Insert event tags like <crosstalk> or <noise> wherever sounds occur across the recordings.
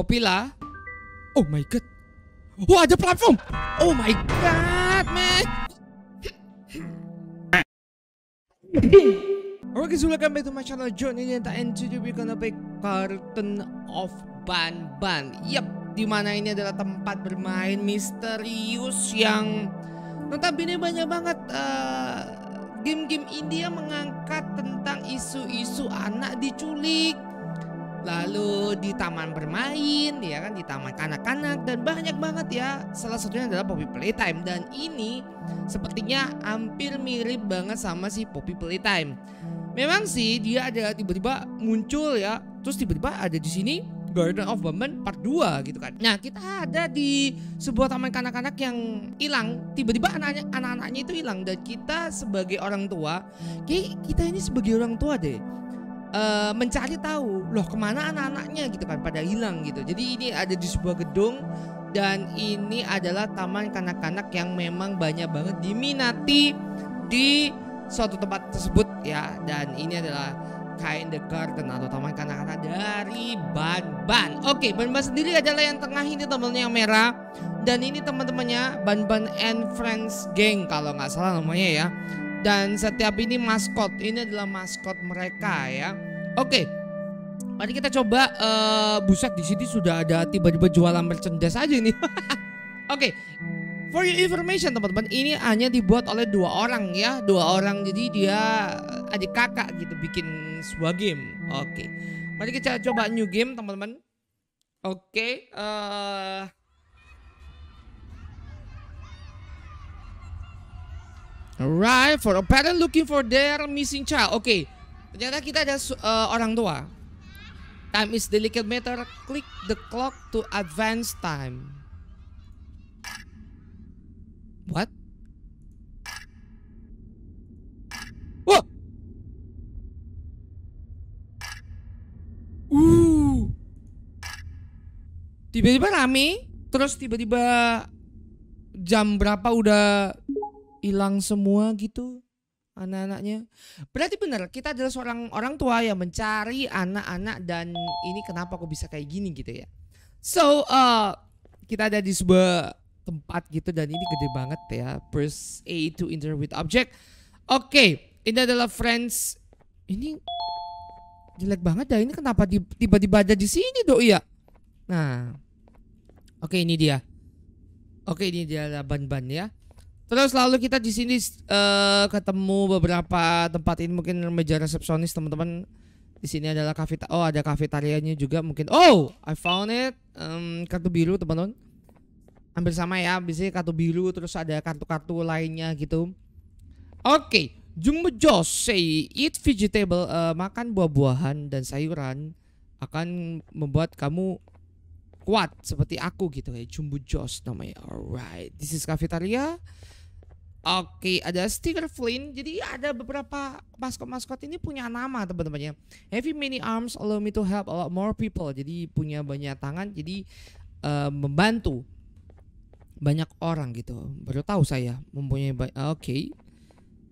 Opila. Oh my god. Wah, ada platform. Oh my god, man. Oke, okay, welcome back to my channel John ini yang tak we're gonna apa Carton of Ban Ban Yep, mana ini adalah tempat bermain misterius yang Notabene banyak banget game eh, game-game India mengangkat tentang isu-isu anak diculik lalu di taman bermain ya kan di taman kanak-kanak dan banyak banget ya salah satunya adalah Poppy Playtime dan ini sepertinya hampir mirip banget sama si Poppy Playtime memang sih dia ada tiba-tiba muncul ya terus tiba-tiba ada di sini Garden of Women part 2 gitu kan. Nah, kita ada di sebuah taman kanak-kanak yang hilang, tiba-tiba anak-anaknya itu hilang dan kita sebagai orang tua, kayak kita ini sebagai orang tua deh Eh, mencari tahu loh kemana anak-anaknya gitu kan pada hilang gitu. Jadi ini ada di sebuah gedung dan ini adalah taman kanak-kanak yang memang banyak banget diminati di suatu tempat tersebut ya dan ini adalah kindergarten atau taman kanak-kanak dari Ban-Ban. Oke, Ban-Ban sendiri adalah yang tengah ini temennya yang merah dan ini teman-temannya Ban-Ban and Friends Gang kalau nggak salah namanya ya. Dan setiap ini maskot, ini adalah maskot mereka ya. Oke. Mari kita coba uh, buset di sini sudah ada tiba-tiba jualan merchandise aja ini. <laughs> Oke. Okay. For your information teman-teman, ini hanya dibuat oleh dua orang ya, dua orang jadi dia adik kakak gitu bikin sebuah game. Oke. Okay. Mari kita coba new game teman-teman. Oke, okay, uh... Eh. Alright, for a parent looking for their missing child. Oke. Okay. Ternyata kita ada uh, orang tua. Time is delicate matter. Click the clock to advance time. What? Wah. Uh. Tiba-tiba rame, terus tiba-tiba jam berapa udah hilang semua gitu anak-anaknya. Berarti benar, kita adalah seorang orang tua yang mencari anak-anak dan ini kenapa aku bisa kayak gini gitu ya. So, uh, kita ada di sebuah tempat gitu dan ini gede banget ya. First A to enter with object. Oke, okay, ini adalah friends. Ini jelek banget ya. Ini kenapa tiba-tiba ada di sini dok ya? Nah, oke okay, ini dia. Oke, okay, ini dia ban-ban ya. Terus lalu kita di sini uh, ketemu beberapa tempat ini mungkin meja resepsionis teman-teman. Di sini adalah kafe Oh, ada kafetarianya juga mungkin. Oh, I found it. Um, kartu biru teman-teman. Hampir sama ya, biasanya kartu biru terus ada kartu-kartu lainnya gitu. Oke, okay. Jumbo Jose eat vegetable, uh, makan buah-buahan dan sayuran akan membuat kamu kuat seperti aku gitu ya. Jumbo Jos namanya. Alright, this is cafeteria. Oke, ada Stinger Flynn. Jadi ada beberapa maskot-maskot ini punya nama teman-temannya. Heavy many arms allow me to help a lot more people. Jadi punya banyak tangan, jadi uh, membantu banyak orang gitu. Baru tahu saya mempunyai banyak. oke. Okay.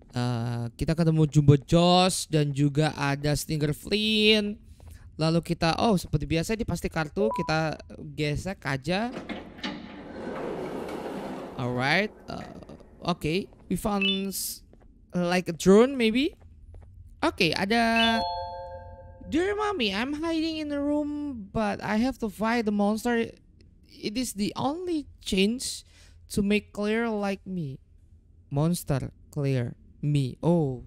Uh, eh, kita ketemu Jumbo Josh dan juga ada Stinger Flynn. Lalu kita oh seperti biasa di pasti kartu kita gesek aja. Alright. Uh, Okay, we found like a drone maybe. Okay, ada. Dear mommy, I'm hiding in the room, but I have to fight the monster. It is the only chance to make clear like me. Monster, clear me. Oh.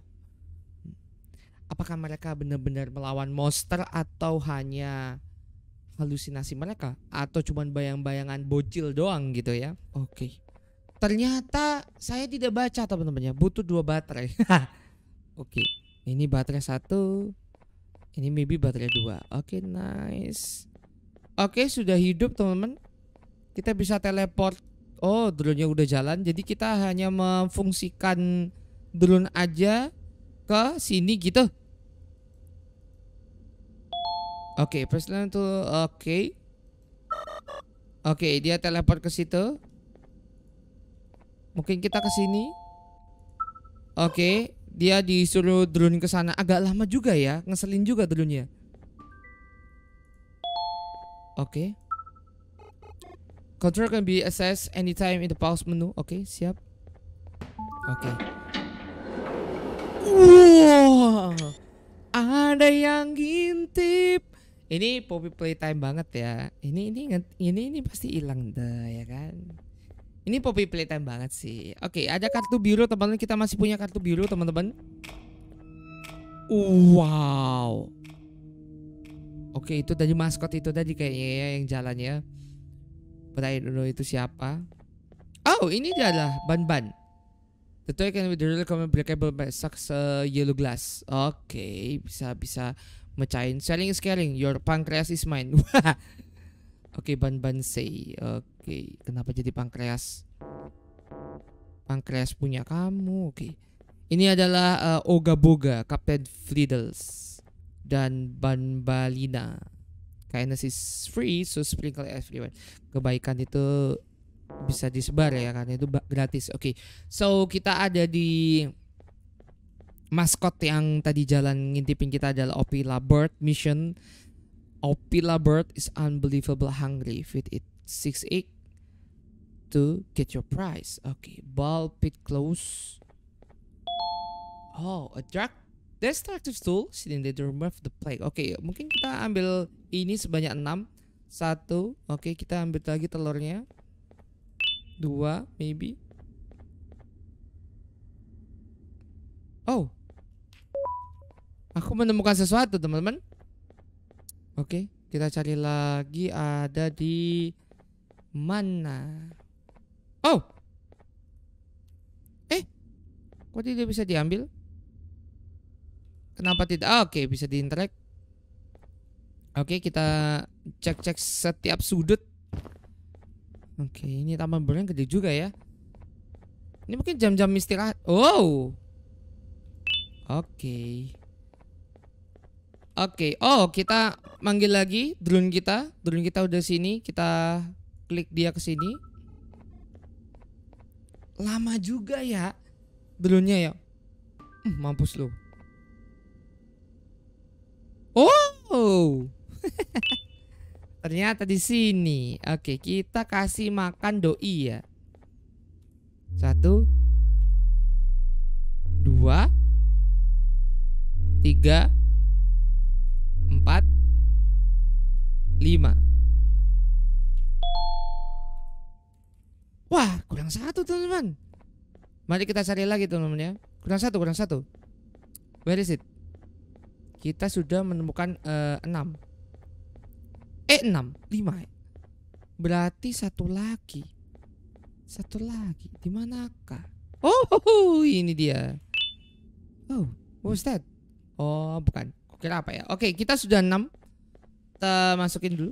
Apakah mereka benar-benar melawan monster atau hanya halusinasi mereka atau cuman bayang-bayangan bocil doang gitu ya? Oke. Okay. Ternyata saya tidak baca teman-temannya, butuh dua baterai. <laughs> Oke, okay. ini baterai satu, ini maybe baterai dua. Oke, okay, nice. Oke, okay, sudah hidup teman-teman. Kita bisa teleport. Oh, drone-nya udah jalan. Jadi kita hanya memfungsikan drone aja ke sini gitu. Oke, okay, personal tuh oke. Okay. Oke, okay, dia teleport ke situ. Mungkin kita ke sini. Oke, dia disuruh drone ke sana. Agak lama juga ya, ngeselin juga drone Oke. Okay. Control can be accessed anytime in the pause menu. Oke, siap. Oke. Wow, ada yang ngintip. Ini Poppy playtime banget ya. Ini ini ini ini pasti hilang deh ya kan. Ini Poppy playtime banget sih. Oke, ada kartu biru teman-teman. Kita masih punya kartu biru teman-teman. Wow. Oke, itu tadi maskot itu tadi kayaknya ya yang jalannya. ya. dulu itu siapa? Oh, ini adalah Ban-Ban. The toy can be the real common breakable by sucks uh, yellow glass. Oke, okay, bisa bisa mecahin. Selling is caring. your pancreas is mine. <laughs> Oke, okay, ban say. Oke, okay. kenapa jadi pankreas? Pankreas punya kamu. Oke. Okay. Ini adalah uh, Oga Boga, Captain Fliddles dan Banbalina. Kindness is free, so sprinkle everyone. Kebaikan itu bisa disebar ya karena itu gratis. Oke. Okay. So kita ada di maskot yang tadi jalan ngintipin kita adalah Opila Bird Mission Opila bird is unbelievable hungry. Feed it six egg to get your prize. Okay, ball pit close. Oh, a drug destructive tool sitting there to remove the plague. Oke, okay, mungkin kita ambil ini sebanyak enam. Satu, oke okay, kita ambil lagi telurnya. Dua, maybe. Oh. Aku menemukan sesuatu, teman-teman. Oke, kita cari lagi ada di mana? Oh. Eh. Kok tidak bisa diambil? Kenapa tidak? Oh, Oke, okay. bisa diinteract. Oke, okay, kita cek-cek setiap sudut. Oke, okay, ini taman bermain gede juga ya. Ini mungkin jam-jam istirahat. Oh. Oke. Okay. Oke, okay. oh kita manggil lagi drone kita. Drone kita udah sini, kita klik dia ke sini. Lama juga ya drone-nya ya. Hmm, mampus lu. Oh. <laughs> Ternyata di sini. Oke, okay, kita kasih makan doi ya. Satu, dua, tiga, lima. Wah, kurang satu teman-teman. Mari kita cari lagi teman-teman ya. Kurang satu, kurang satu. Where is it? Kita sudah menemukan uh, enam. Eh enam, lima. Eh. Berarti satu lagi. Satu lagi. Di manakah? Oh, ini dia. Oh, what was that? Oh, bukan. Kira apa ya? Oke, kita sudah enam kita masukin dulu.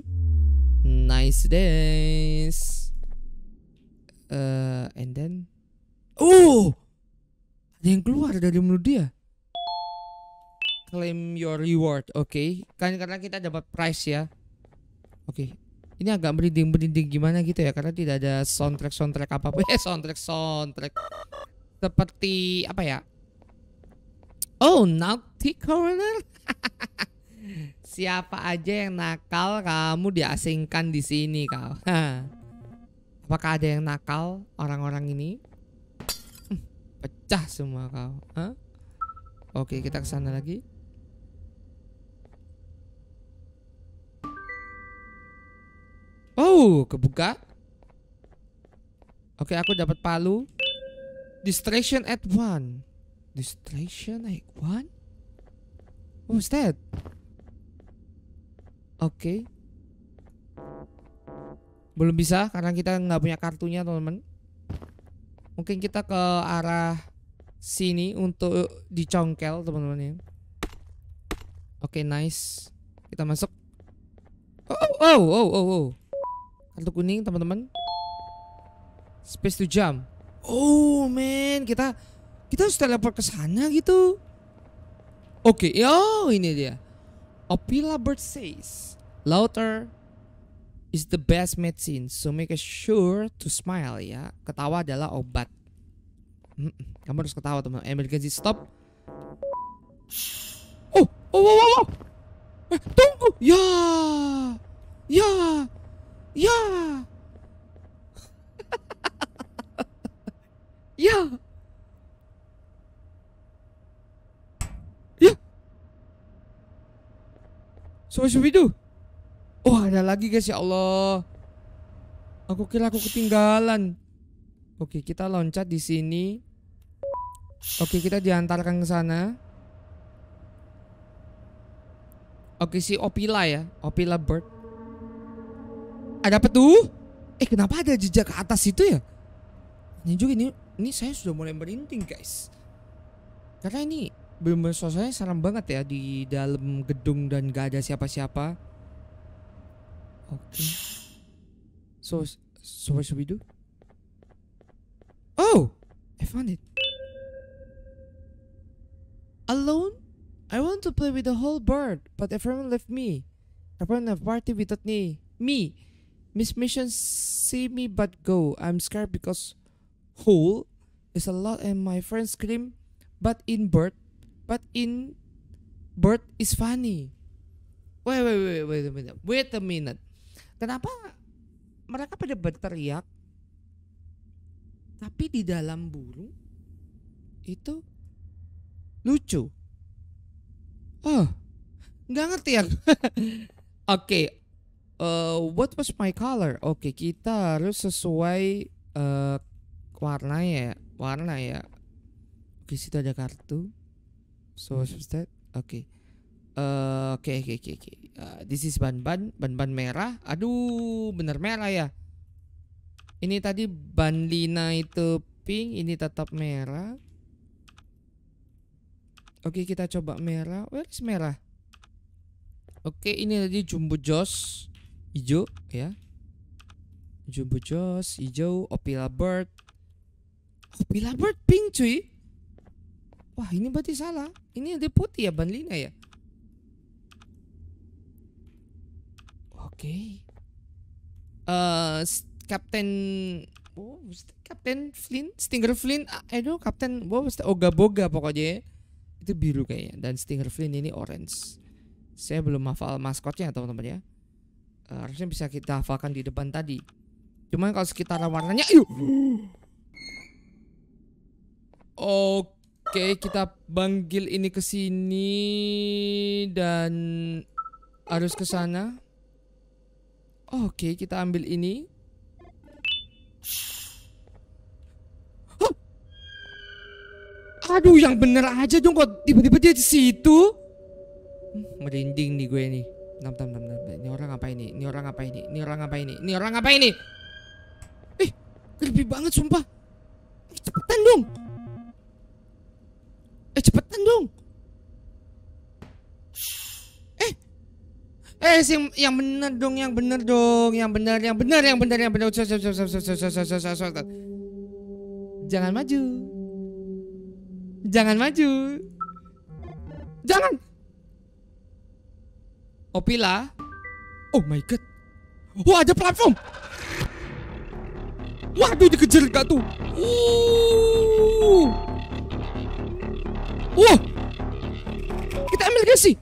Nice days. Uh, and then, oh, ada yang keluar dari mulut dia. Claim your reward, oke. Okay. Kan karena kita dapat price ya. Oke, okay. ini agak merinding-merinding gimana gitu ya karena tidak ada soundtrack soundtrack apa pun eh, soundtrack soundtrack seperti apa ya? Oh, naughty corner. <laughs> Siapa aja yang nakal kamu diasingkan di sini kau. <laughs> Apakah ada yang nakal orang-orang ini? <laughs> Pecah semua kau. Hah? Oke kita ke sana lagi. Oh kebuka. Oke aku dapat palu. Distraction at one. Distraction at one? What was that? Oke. Okay. Belum bisa karena kita nggak punya kartunya teman-teman. Mungkin kita ke arah sini untuk dicongkel teman-teman ya. Oke okay, nice. Kita masuk. Oh oh oh oh oh. Kartu kuning teman-teman. Space to jump. Oh man kita kita harus teleport ke sana gitu. Oke, okay. oh ini dia. Opila Bird says, laughter is the best medicine, so make sure to smile ya. Ketawa adalah obat. Hmm, kamu harus ketawa teman. Emergency stop. Oh, oh, oh, oh, oh. Eh, tunggu, ya, ya, ya. So what itu. Oh ada lagi guys ya Allah. Aku kira aku ketinggalan. Oke kita loncat di sini. Oke kita diantarkan ke sana. Oke si Opila ya, Opila Bird. Ada apa tuh? Eh kenapa ada jejak ke atas itu ya? Ini juga ini, ini saya sudah mulai merinding guys. Karena ini bener-bener suasananya banget ya di dalam gedung dan gak ada siapa-siapa. Oke. Okay. So, so what should we do? Oh, I found it. Alone? I want to play with the whole bird, but everyone left me. Everyone have party without me. Me. Miss Mission see me but go. I'm scared because hole is a lot and my friends scream but in bird but in bird is funny. Wait, wait, wait, wait a minute. Wait a minute. Kenapa mereka pada berteriak tapi di dalam burung itu lucu. Oh, nggak ngerti ya. <laughs> Oke, okay. uh, eh, what was my color? Oke, okay, kita harus sesuai uh, warna ya, warna ya. Oke, situ ada kartu. So mm-hmm. that okay? oke eh, oke oke oke. Eh, this is ban-ban, ban-ban merah. Aduh, bener merah ya. Ini tadi ban lina itu pink, ini tetap merah. Oke, okay, kita coba merah. Where is merah? Oke, okay, ini tadi jumbo joss hijau ya. Jumbo joss hijau, opila bird. Opila bird pink cuy. Wah ini berarti salah. Ini ada putih ya Banlina ya. Oke. Okay. Uh, eh, Kapten Kapten oh, Flynn, Stinger Flynn, ah, eh Captain, Kapten wow, Oga Boga pokoknya. Ya. Itu biru kayaknya dan Stinger Flynn ini orange. Saya belum hafal maskotnya teman-teman ya. Uh, harusnya bisa kita hafalkan di depan tadi. Cuman kalau sekitar warnanya, yuk. Oke. Oke, kita panggil ini ke sini dan harus ke sana. Oke, kita ambil ini. Aduh, yang bener aja dong kok tiba-tiba dia di situ. merinding nih gue nih. Tam tam tam tam. Ini orang apa ini? Ini orang apa ini? Ini orang apa ini? Ini orang apa ini? eh, creepy banget sumpah. Cepetan dong dong. Eh. Eh sing yang benar dong, yang benar dong, yang benar yang benar yang benar yang bener. Jangan maju. Jangan maju. Jangan. Opila. Oh my god. Wah oh, ada platform. Waduh dikejar gak tuh. Uh. Wah. Kita ambil gak sih?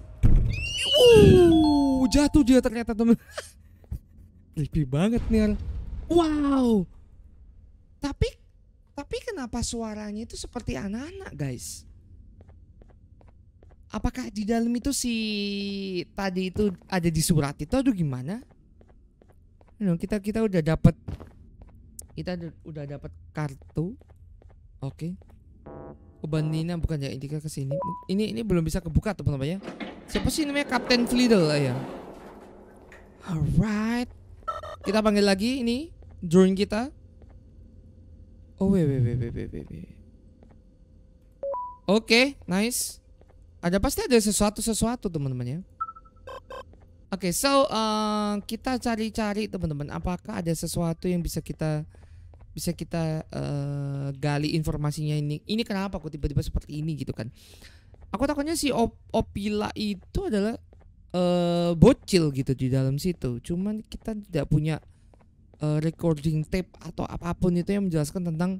Wuh, jatuh dia ternyata temen. <laughs> Creepy banget nih. al. Wow. Tapi tapi kenapa suaranya itu seperti anak-anak, guys? Apakah di dalam itu si tadi itu ada di surat itu aduh gimana? kita kita udah dapat kita udah dapat kartu. Oke. Okay. Ubanina oh. bukan ya Indika sini. Ini ini belum bisa kebuka teman-teman ya. Siapa sih namanya Captain Fliddle ah, ya? Alright. Kita panggil lagi ini drone kita. Oh wait wait wait wait wait. wait. Oke, okay, nice. Ada pasti ada sesuatu sesuatu teman-teman ya. Oke, okay, so uh, kita cari-cari teman-teman. Apakah ada sesuatu yang bisa kita bisa kita uh, gali informasinya ini ini kenapa aku tiba-tiba seperti ini gitu kan aku takutnya si Op Opila itu adalah uh, bocil gitu di dalam situ cuman kita tidak punya uh, recording tape atau apapun itu yang menjelaskan tentang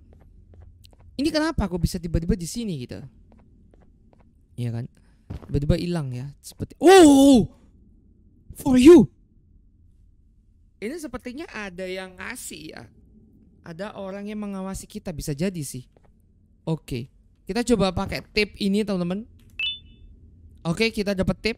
ini kenapa aku bisa tiba-tiba di sini gitu ya kan tiba-tiba hilang ya seperti oh, oh, oh for you ini sepertinya ada yang ngasih ya ada orang yang mengawasi kita bisa jadi sih. Oke. Okay. Kita coba pakai tip ini, teman-teman. Oke, okay, kita dapat tip.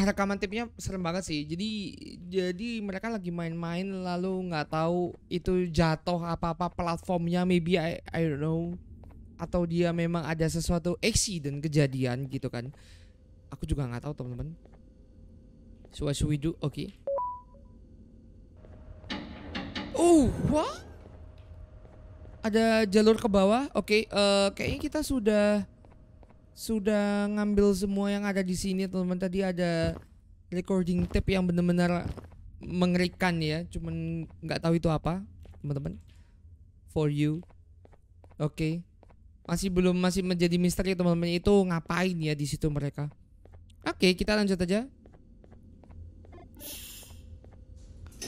wah rekaman tipnya serem banget sih jadi jadi mereka lagi main-main lalu nggak tahu itu jatuh apa-apa platformnya maybe I, I don't know atau dia memang ada sesuatu accident kejadian gitu kan aku juga nggak tahu teman-teman so what should we do oke okay. oh what ada jalur ke bawah oke okay, uh, kayaknya kita sudah sudah ngambil semua yang ada di sini teman-teman tadi ada recording tape yang benar-benar mengerikan ya cuman nggak tahu itu apa teman-teman for you oke okay. masih belum masih menjadi misteri teman-teman itu ngapain ya di situ mereka oke okay, kita lanjut aja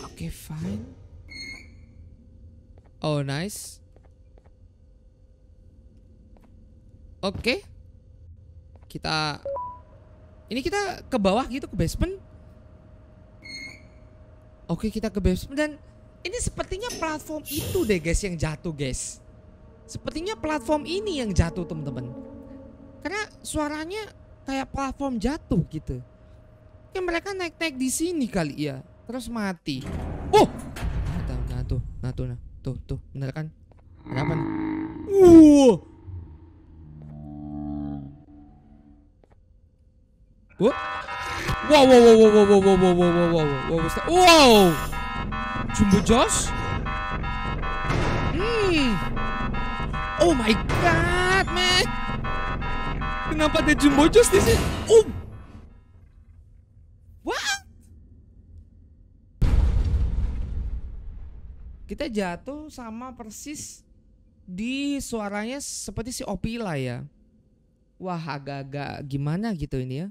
oke okay, fine oh nice oke okay kita ini kita ke bawah gitu ke basement. Oke, kita ke basement dan ini sepertinya platform itu deh guys yang jatuh guys. Sepertinya platform ini yang jatuh teman-teman. Karena suaranya kayak platform jatuh gitu. Ya mereka naik-naik di sini kali ya. Terus mati. Oh! Nah, tuh, nah tuh, nah tuh, nah. Tuh, tuh, bener kan? kenapa apa nih? Uh! Wow, Wow wow wow wow wow wow wow wow wow wow wow wow wow wow! Jumbo Josh? Hmm. Oh my god, man. Kenapa ada Jumbo Josh di sini? Oh. What? Kita jatuh sama persis di suaranya seperti si Opila ya. Wah, agak-agak gimana gitu ini ya.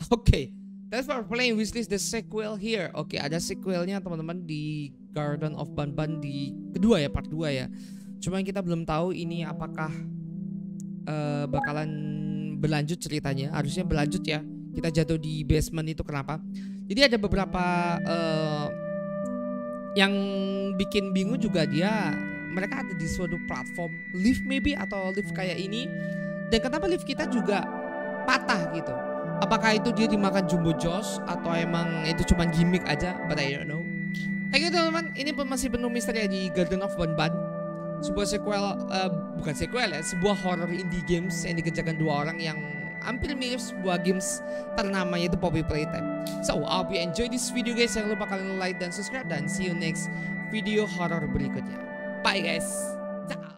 <laughs> Oke, okay. That's for playing wishlist the sequel here. Oke, okay, ada sequelnya teman-teman di Garden of Banban di kedua ya, part 2 ya. Cuma kita belum tahu ini apakah uh, bakalan berlanjut ceritanya. Harusnya berlanjut ya. Kita jatuh di basement itu kenapa? Jadi ada beberapa uh, yang bikin bingung juga dia mereka ada di suatu platform lift maybe atau lift kayak ini dan kenapa lift kita juga patah gitu apakah itu dia dimakan jumbo joss atau emang itu cuma gimmick aja but I don't know thank you teman-teman ini masih penuh misteri ya di Garden of Bonban sebuah sequel uh, bukan sequel ya sebuah horror indie games yang dikerjakan dua orang yang hampir mirip sebuah games ternama yaitu Poppy Playtime. So, I hope you enjoy this video guys. Jangan lupa kalian like dan subscribe dan see you next video horror berikutnya. Bye guys.